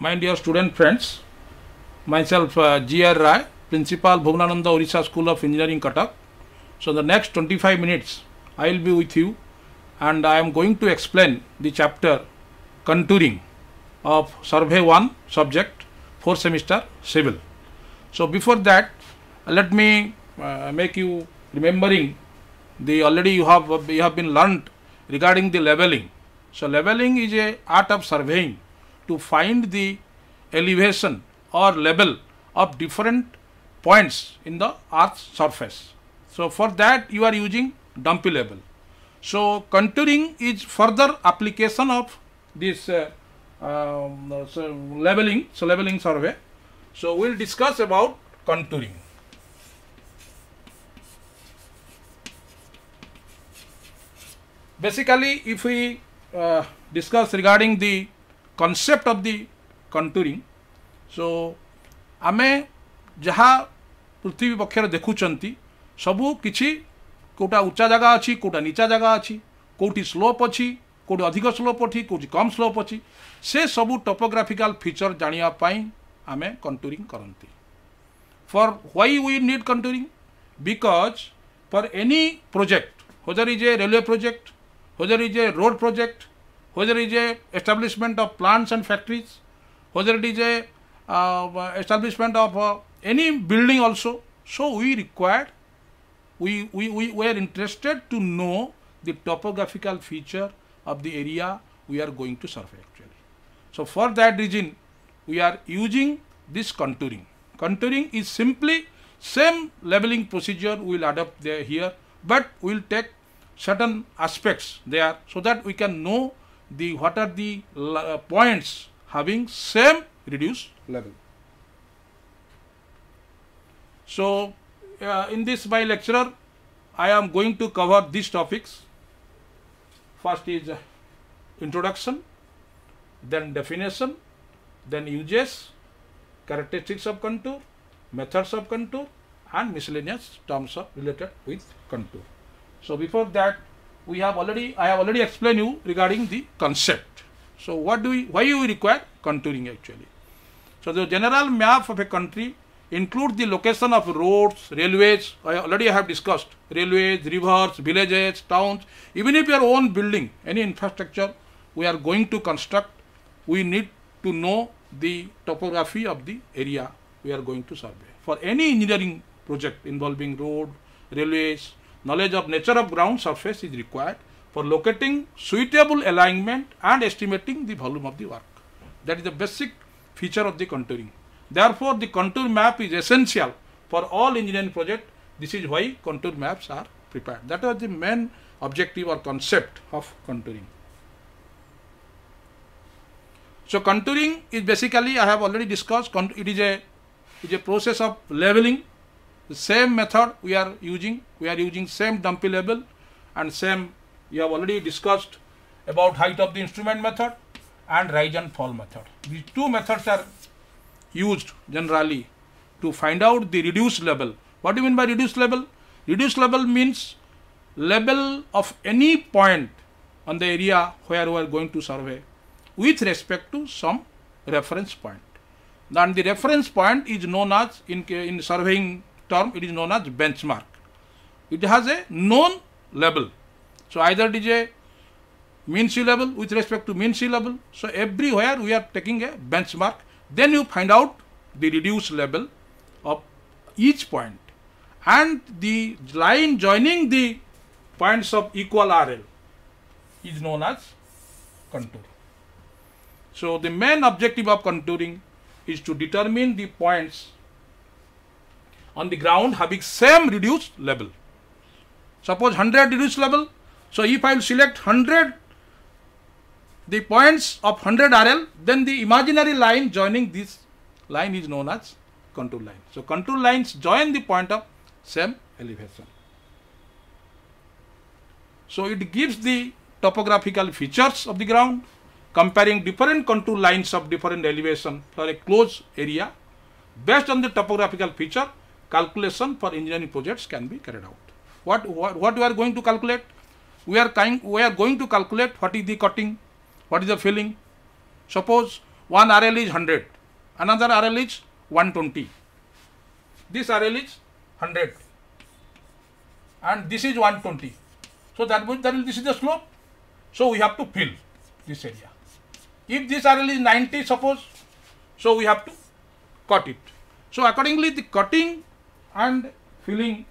My dear student friends, myself uh, G.R. Rai, Principal Bhugnananda Orissa School of Engineering Katak. So the next 25 minutes I will be with you and I am going to explain the chapter contouring of survey 1 subject for semester civil. So before that let me uh, make you remembering the already you have you have been learnt regarding the leveling. So leveling is a art of surveying to find the elevation or level of different points in the earth's surface. So, for that you are using dumpy level. So, contouring is further application of this uh, um, so leveling, so leveling survey. So, we will discuss about contouring. Basically, if we uh, discuss regarding the concept of the contouring so ଆମେ ଯାହା ପୃଥିବୀ ପକ୍ଷରେ ଦେଖୁଛନ୍ତି ସବୁ କିଛି କେଉଁଟା ଉଚ୍ଚା ଜାଗା ଅଛି କେଉଁଟା ନିଚା ଜାଗା ଅଛି କେଉଁଠି ସ୍ଲୋପ୍ ଅଛି କେଉଁଠି ଅଧିକ ସ୍ଲୋପ୍ ଅଛି କେଉଁଠି କମ୍ ସ୍ଲୋପ୍ ଅଛି ସେ ସବୁ ଟୋପୋଗ୍ରାଫିକାଲ୍ ଫିଚର୍ ଜାଣିବା ପାଇଁ ଆମେ କଣ୍ଟୁରିଂ କରନ୍ତି for why we need contouring because for any project whether is a railway project whether is a road project whether it is a establishment of plants and factories, whether it is a uh, establishment of uh, any building also. So we required, we, we, we were interested to know the topographical feature of the area we are going to survey actually. So for that region, we are using this contouring. Contouring is simply same leveling procedure we will adopt there here, but we will take certain aspects there so that we can know the what are the uh, points having same reduced level. So, uh, in this my lecture, I am going to cover these topics. First is uh, introduction, then definition, then uses, characteristics of contour, methods of contour and miscellaneous terms of related with contour. So, before that we have already, I have already explained you regarding the concept. So what do we, why we require contouring actually? So the general map of a country includes the location of roads, railways, I already have discussed, railways, rivers, villages, towns, even if your own building, any infrastructure we are going to construct, we need to know the topography of the area we are going to survey. For any engineering project involving road, railways, knowledge of nature of ground surface is required for locating suitable alignment and estimating the volume of the work. That is the basic feature of the contouring. Therefore, the contour map is essential for all engineering project. This is why contour maps are prepared. That was the main objective or concept of contouring. So contouring is basically I have already discussed. It is a it is a process of leveling the same method we are using, we are using same dumpy level and same, you have already discussed about height of the instrument method and rise and fall method. These two methods are used generally to find out the reduced level. What do you mean by reduced level? Reduced level means level of any point on the area where we are going to survey with respect to some reference point. And the reference point is known as in, in surveying term, it is known as benchmark. It has a known level. So either it is a mean level with respect to mean level. So everywhere we are taking a benchmark. Then you find out the reduced level of each point and the line joining the points of equal RL is known as contour. So the main objective of contouring is to determine the points on the ground having same reduced level. Suppose 100 reduced level. So if I will select 100, the points of 100 RL, then the imaginary line joining this line is known as contour line. So contour lines join the point of same elevation. So it gives the topographical features of the ground comparing different contour lines of different elevation for a closed area based on the topographical feature calculation for engineering projects can be carried out. What, what, what we are going to calculate? We are, kind, we are going to calculate what is the cutting, what is the filling. Suppose one RL is 100, another RL is 120. This RL is 100 and this is 120. So that means that this is the slope. So we have to fill this area. If this RL is 90 suppose, so we have to cut it. So accordingly the cutting and feeling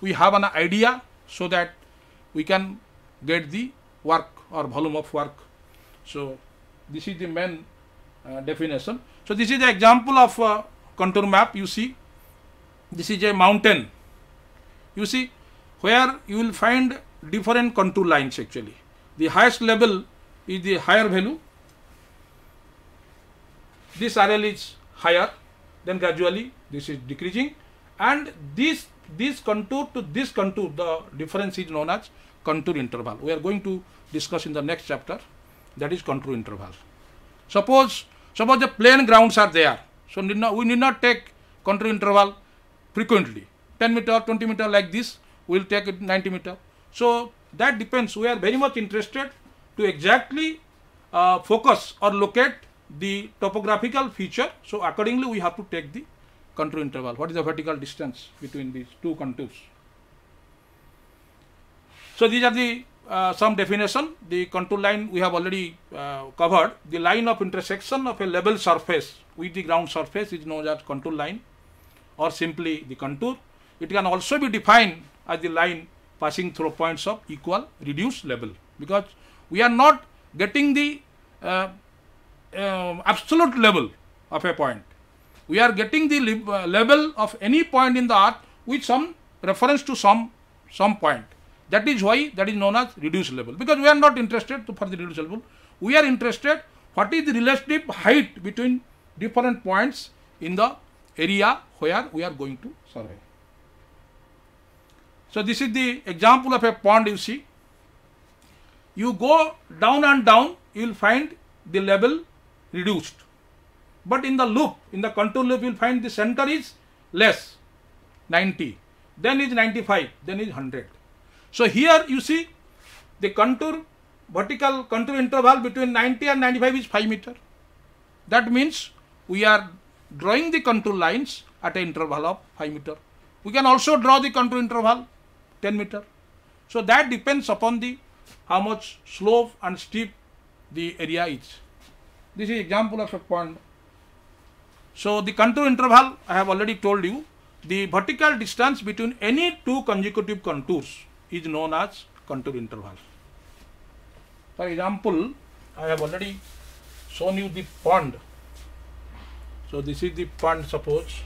we have an idea so that we can get the work or volume of work. So this is the main uh, definition. So this is the example of uh, contour map you see. This is a mountain. You see where you will find different contour lines actually. The highest level is the higher value. This RL is higher, then gradually this is decreasing and this this contour to this contour the difference is known as contour interval we are going to discuss in the next chapter that is contour interval suppose suppose the plane grounds are there so need not, we need not take contour interval frequently 10 meter 20 meter like this we will take it 90 meter so that depends we are very much interested to exactly uh, focus or locate the topographical feature so accordingly we have to take the contour interval. What is the vertical distance between these two contours? So these are the uh, some definition. The contour line we have already uh, covered. The line of intersection of a level surface with the ground surface is known as contour line or simply the contour. It can also be defined as the line passing through points of equal reduced level because we are not getting the uh, uh absolute level of a point we are getting the uh, level of any point in the earth with some reference to some some point. That is why that is known as reduced level because we are not interested for the reduced level. We are interested what is the relative height between different points in the area where we are going to survey. So this is the example of a pond you see. You go down and down, you will find the level reduced. But in the loop, in the control loop, you will find the center is less, 90. Then is 95, then is 100. So here you see the contour, vertical contour interval between 90 and 95 is 5 meter. That means we are drawing the contour lines at an interval of 5 meter. We can also draw the contour interval 10 meter. So that depends upon the how much slope and steep the area is. This is example of a pond. So the contour interval, I have already told you, the vertical distance between any two consecutive contours is known as contour interval. For example, I have already shown you the pond. So this is the pond suppose.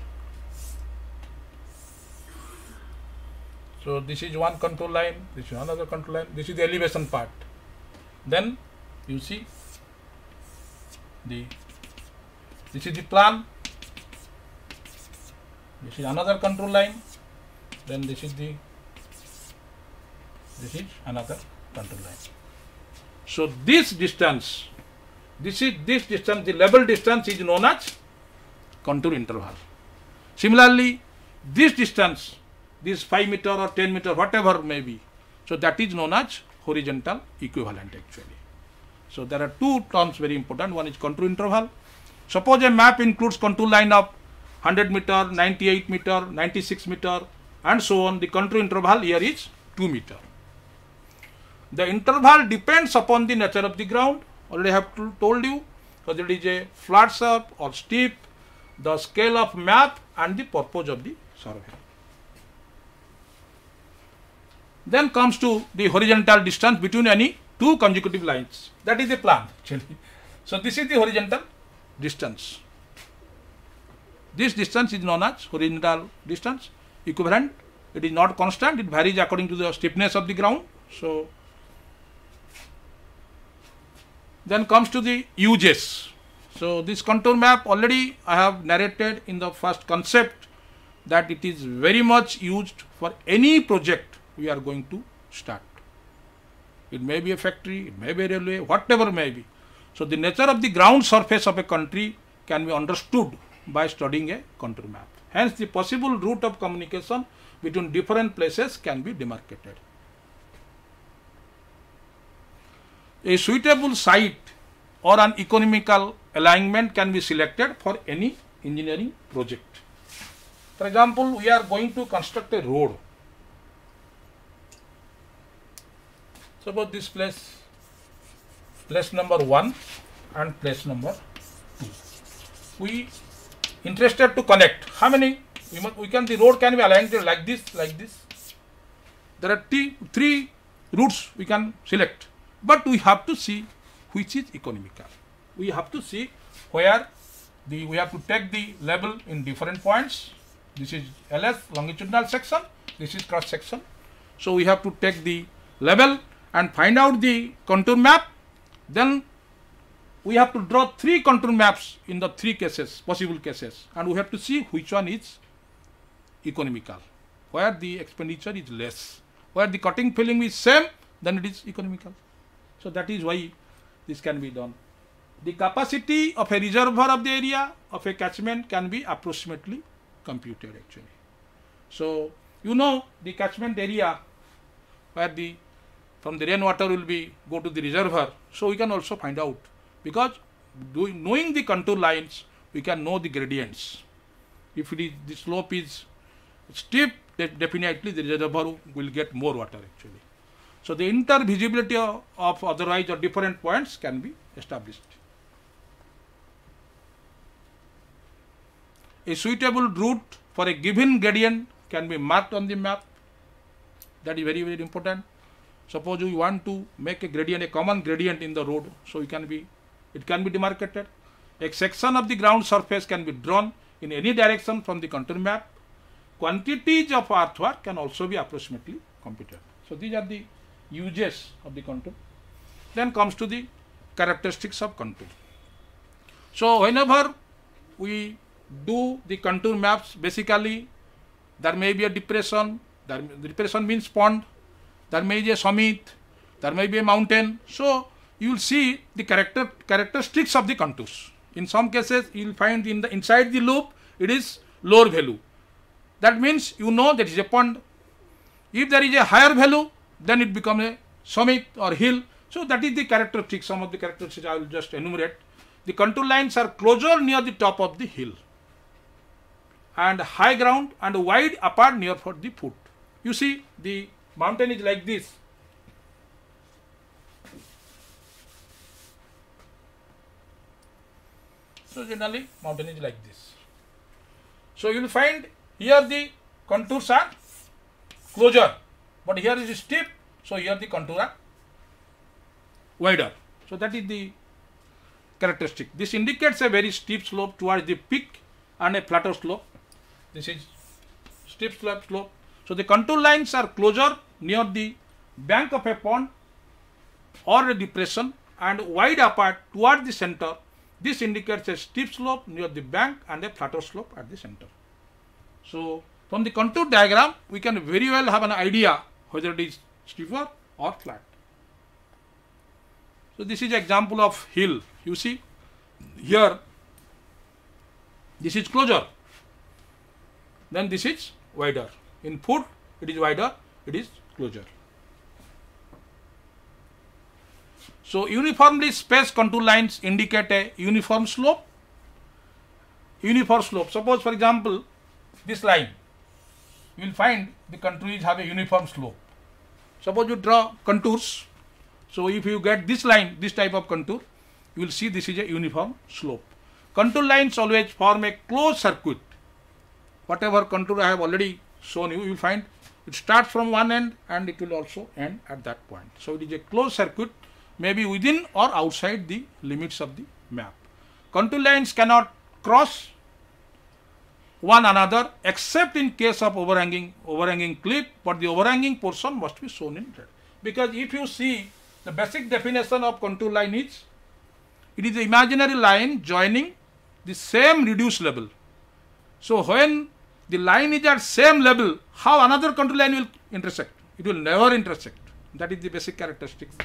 So this is one contour line, this is another contour line, this is the elevation part. Then you see the this is the plan this is another control line then this is the this is another control line so this distance this is this distance the level distance is known as contour interval similarly this distance this 5 meter or 10 meter whatever may be so that is known as horizontal equivalent actually so there are two terms very important one is contour interval suppose a map includes contour line of 100 meter, 98 meter, 96 meter and so on. The contour interval here is 2 meter. The interval depends upon the nature of the ground. Already I have to, told you because it is a flat surf or steep, the scale of map and the purpose of the survey. Then comes to the horizontal distance between any two consecutive lines. That is the plan actually. So this is the horizontal distance. This distance is known as horizontal distance equivalent. It is not constant, it varies according to the stiffness of the ground. So, then comes to the uses. So, this contour map already I have narrated in the first concept that it is very much used for any project we are going to start. It may be a factory, it may be a railway, whatever may be. So, the nature of the ground surface of a country can be understood by studying a contour map. Hence, the possible route of communication between different places can be demarcated. A suitable site or an economical alignment can be selected for any engineering project. For example, we are going to construct a road. Suppose this place, place number 1 and place number 2. We interested to connect. How many? We, must, we can, the road can be aligned like this, like this. There are three, three routes we can select. But we have to see which is economical. We have to see where the, we have to take the level in different points. This is LS longitudinal section, this is cross section. So we have to take the level and find out the contour map. Then we have to draw three contour maps in the three cases, possible cases, and we have to see which one is economical, where the expenditure is less, where the cutting filling is same, then it is economical. So that is why this can be done. The capacity of a reservoir of the area of a catchment can be approximately computed actually. So you know the catchment area where the from the rainwater will be go to the reservoir. So we can also find out because doing, knowing the contour lines we can know the gradients if it is the slope is steep definitely the reservoir will get more water actually so the intervisibility of, of otherwise or different points can be established a suitable route for a given gradient can be marked on the map that is very very important suppose you want to make a gradient a common gradient in the road so you can be it can be demarcated. A section of the ground surface can be drawn in any direction from the contour map. Quantities of earthwork can also be approximately computed. So these are the uses of the contour. Then comes to the characteristics of contour. So whenever we do the contour maps, basically there may be a depression, there, depression means pond, there may be a summit, there may be a mountain. So you will see the character characteristics of the contours. In some cases, you will find in the inside the loop it is lower value. That means you know that is a pond. If there is a higher value, then it becomes a summit or hill. So that is the characteristic. Some of the characteristics I will just enumerate. The contour lines are closer near the top of the hill, and high ground and wide apart near for the foot. You see the mountain is like this So generally mountain is like this. So you will find here the contours are closer, but here is steep, so here the contour are wider. So that is the characteristic. This indicates a very steep slope towards the peak and a flatter slope. This is steep slope slope. So the contour lines are closer near the bank of a pond or a depression and wide apart towards the center this indicates a steep slope near the bank and a flatter slope at the center. So, from the contour diagram, we can very well have an idea whether it is steeper or flat. So, this is example of hill. You see, here, this is closer, then this is wider. In foot, it is wider, it is closer. So, uniformly spaced contour lines indicate a uniform slope, uniform slope. Suppose for example, this line, you will find the contours have a uniform slope. Suppose you draw contours, so if you get this line, this type of contour, you will see this is a uniform slope. Contour lines always form a closed circuit. Whatever contour I have already shown you, you will find it starts from one end and it will also end at that point. So, it is a closed circuit may be within or outside the limits of the map. Contour lines cannot cross one another except in case of overhanging overhanging cliff but the overhanging portion must be shown in red because if you see the basic definition of contour line is it is the imaginary line joining the same reduced level so when the line is at same level how another contour line will intersect it will never intersect that is the basic characteristics.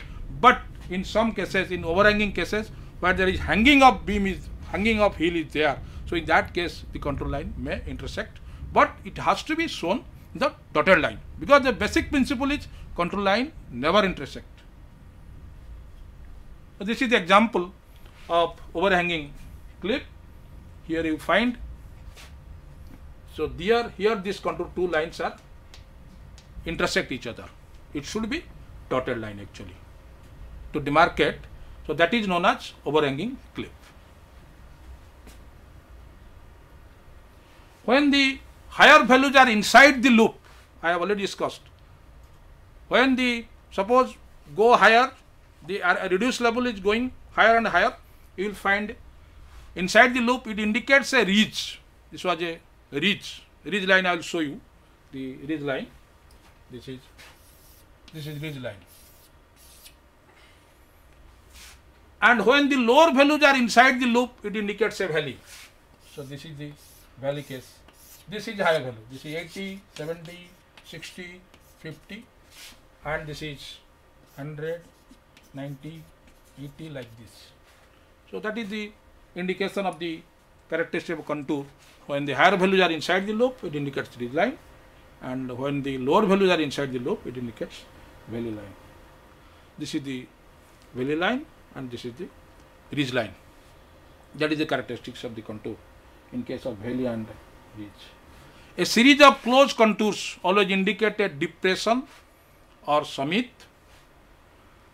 but in some cases, in overhanging cases, where there is hanging of beam is, hanging of hill is there. So in that case, the control line may intersect, but it has to be shown the dotted line because the basic principle is control line never intersect. So this is the example of overhanging cliff. Here you find, so there, here these control two lines are intersect each other. It should be dotted line actually to demarcate. So that is known as overhanging cliff. When the higher values are inside the loop, I have already discussed. When the, suppose go higher, the reduced level is going higher and higher, you will find inside the loop it indicates a ridge. This was a ridge. Ridge line I will show you. The ridge line. This is this is ridge line. and when the lower values are inside the loop, it indicates a valley. So this is the valley case. This is higher value. This is 80, 70, 60, 50 and this is 100, 90, 80 like this. So that is the indication of the characteristic contour. When the higher values are inside the loop, it indicates the line and when the lower values are inside the loop, it indicates valley line. This is the valley line and this is the ridge line. That is the characteristics of the contour in case of valley and ridge. A series of closed contours always indicate a depression or summit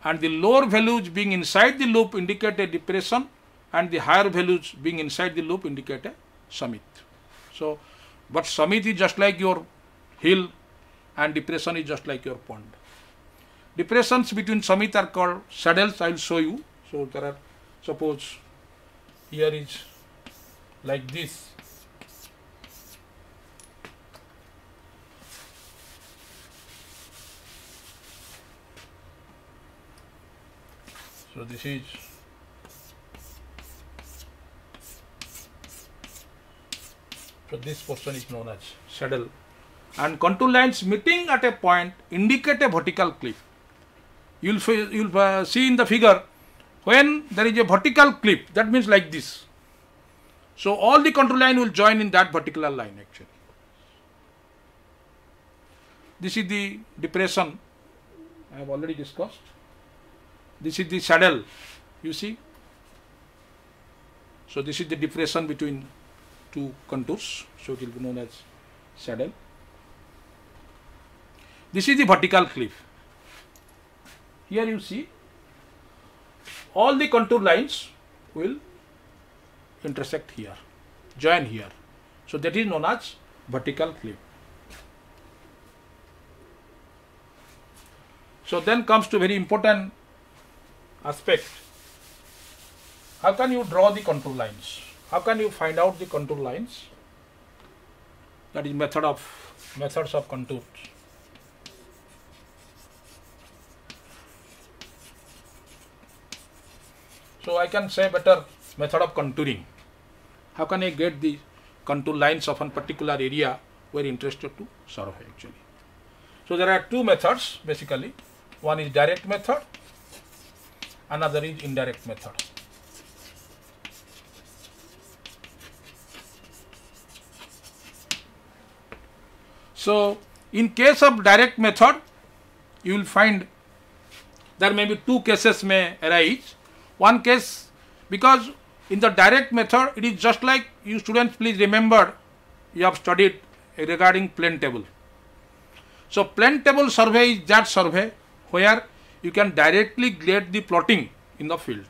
and the lower values being inside the loop indicate a depression and the higher values being inside the loop indicate a summit. So, but summit is just like your hill and depression is just like your pond. Depressions between summit are called saddles, I will show you so there are suppose here is like this so this is so this portion is known as saddle and contour lines meeting at a point indicate a vertical cliff you'll you'll uh, see in the figure when there is a vertical clip, that means like this. So all the control line will join in that particular line actually. This is the depression I have already discussed. This is the saddle, you see. So this is the depression between two contours, so it will be known as saddle. This is the vertical cliff. Here you see all the contour lines will intersect here, join here. So that is known as vertical clip. So then comes to very important aspect. How can you draw the contour lines? How can you find out the contour lines? That is method of methods of contours. So I can say better method of contouring. How can I get the contour lines of a particular area where interested to survey actually. So there are two methods basically. One is direct method, another is indirect method. So in case of direct method, you will find there may be two cases may arise one case because in the direct method it is just like you students please remember you have studied regarding plane table. So plane table survey is that survey where you can directly get the plotting in the field.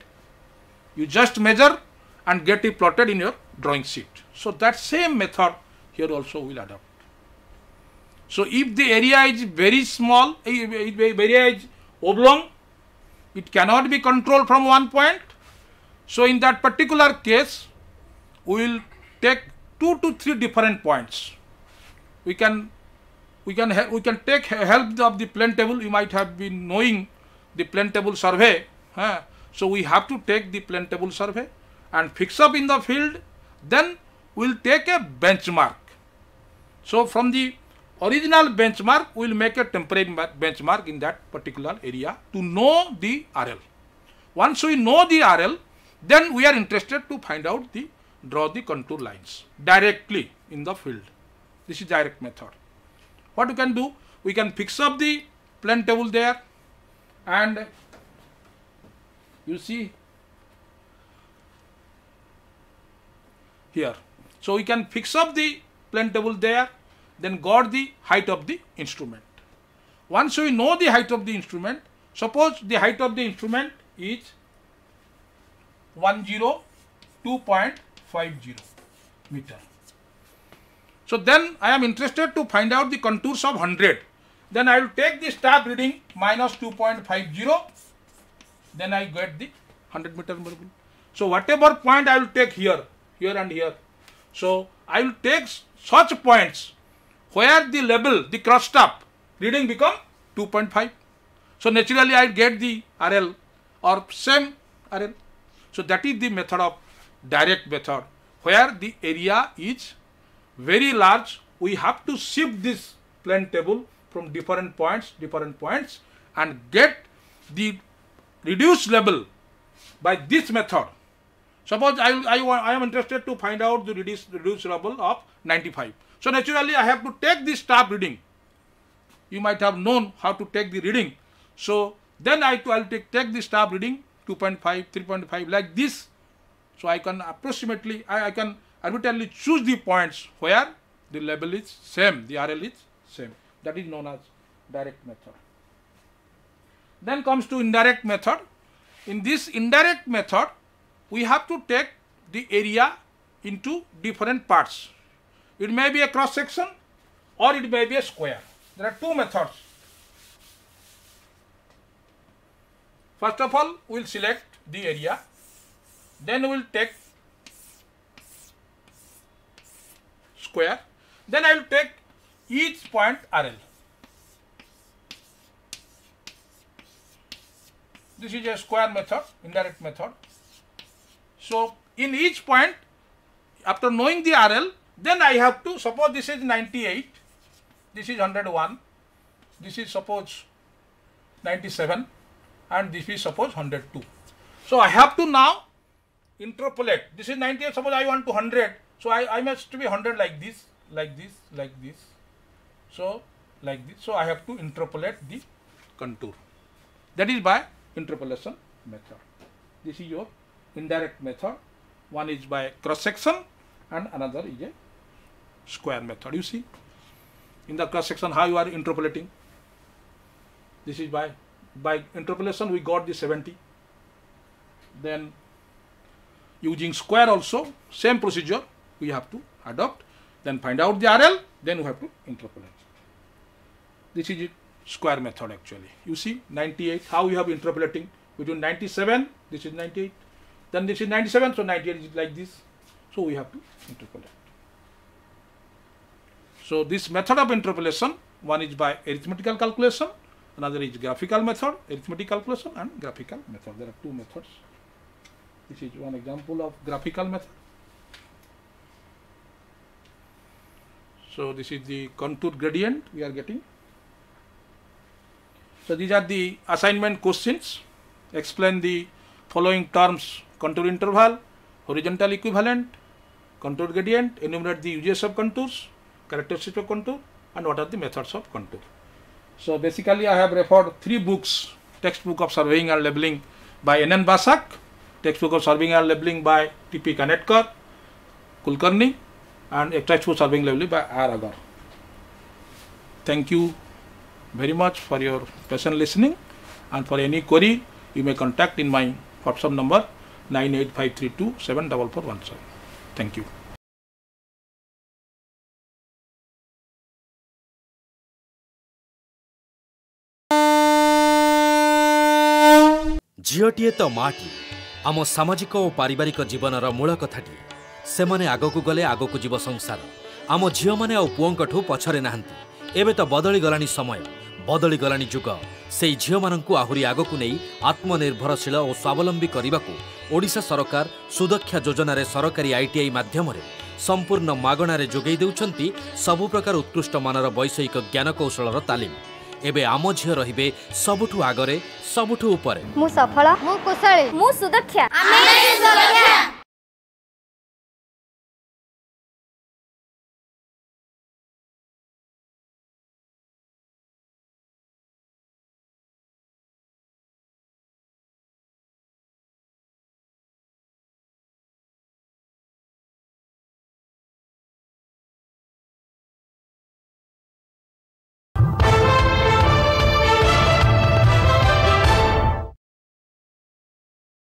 You just measure and get it plotted in your drawing sheet. So that same method here also will adopt. So if the area is very small, if the area is oblong, it cannot be controlled from one point. So in that particular case, we will take two to three different points. We can we can we can take help of the plane table. You might have been knowing the plane table survey. Huh? So we have to take the plane table survey and fix up in the field. Then we'll take a benchmark. So from the original benchmark, we will make a temporary benchmark in that particular area to know the RL. Once we know the RL, then we are interested to find out the, draw the contour lines directly in the field. This is direct method. What you can do? We can fix up the plane table there and you see here. So we can fix up the plane table there then got the height of the instrument. Once we know the height of the instrument, suppose the height of the instrument is 102.50 meter. So then I am interested to find out the contours of 100. Then I will take the staff reading minus 2.50. Then I get the 100 meter marble. So whatever point I will take here, here and here. So I will take such points where the level, the crossed up reading become 2.5. So naturally I get the RL or same RL. So that is the method of direct method where the area is very large. We have to shift this plane table from different points, different points and get the reduced level by this method. Suppose I, I, I am interested to find out the reduced, reduced level of 95. So naturally I have to take the staff reading. You might have known how to take the reading. So then I will take, take the staff reading 2.5, 3.5 like this. So I can approximately, I, I can arbitrarily choose the points where the level is same, the RL is same. That is known as direct method. Then comes to indirect method. In this indirect method, we have to take the area into different parts. It may be a cross section or it may be a square. There are two methods. First of all, we will select the area. Then we will take square. Then I will take each point RL. This is a square method, indirect method. So, in each point, after knowing the RL, then I have to, suppose this is 98, this is 101, this is suppose 97 and this is suppose 102. So I have to now interpolate. This is 98, suppose I want to 100. So I, I must be 100 like this, like this, like this. So like this. So I have to interpolate the contour. That is by interpolation method. This is your indirect method. One is by cross section and another is a square method. You see in the cross section how you are interpolating. This is by by interpolation we got the 70. Then using square also same procedure we have to adopt. Then find out the RL. Then we have to interpolate. This is square method actually. You see 98 how you have interpolating between 97 this is 98 then this is 97 so 98 is like this so we have to interpolate so this method of interpolation, one is by arithmetical calculation, another is graphical method, arithmetic calculation and graphical method. There are two methods. This is one example of graphical method. So this is the contour gradient we are getting. So these are the assignment questions. Explain the following terms contour interval, horizontal equivalent, contour gradient, enumerate the uses of contours, characteristics of contour and what are the methods of contour. So basically I have referred three books, textbook of surveying and labeling by N.N. Basak, textbook of surveying and labeling by T.P. Kanetkar, Kulkarni and a textbook surveying labeling by R. Agar. Thank you very much for your patient listening and for any query you may contact in my WhatsApp number 9853274417. Thank you. ଝିଅଟିଏ ତ ମାଆଟି ଆମ ସାମାଜିକ ଓ ପାରିବାରିକ ଜୀବନର ମୂଳ କଥାଟିଏ ସେମାନେ ଆଗକୁ ଗଲେ ଆଗକୁ ଯିବ ସଂସାର ଆମ ଝିଅମାନେ ଆଉ ପୁଅଙ୍କଠୁ ପଛରେ ନାହାନ୍ତି ଏବେ ତ ବଦଳିଗଲାଣି ସମୟ ବଦଳିଗଲାଣି ଯୁଗ ସେହି ଝିଅମାନଙ୍କୁ ଆହୁରି ଆଗକୁ ନେଇ ଆତ୍ମନିର୍ଭରଶୀଳ ଓ ସ୍ୱାବଲମ୍ବୀ କରିବାକୁ ଓଡ଼ିଶା ସରକାର ସୁଦକ୍ଷା ଯୋଜନାରେ ସରକାରୀ ଆଇଟିଆଇ ମାଧ୍ୟମରେ ସମ୍ପୂର୍ଣ୍ଣ ମାଗଣାରେ ଯୋଗାଇ ଦେଉଛନ୍ତି ସବୁପ୍ରକାର ଉତ୍କୃଷ୍ଟମାନର ବୈଷୟିକ ଜ୍ଞାନକୌଶଳର ତାଲିମ ଏବେ ଆମ ଝିଅ ରହିବେ ସବୁଠୁ ଆଗରେ ସବୁଠୁ ଉପରେ ମୁଁ ସଫଳ ମୁଁ କୁଶଳୀ ମୁଁ ସୁଦକ୍ଷା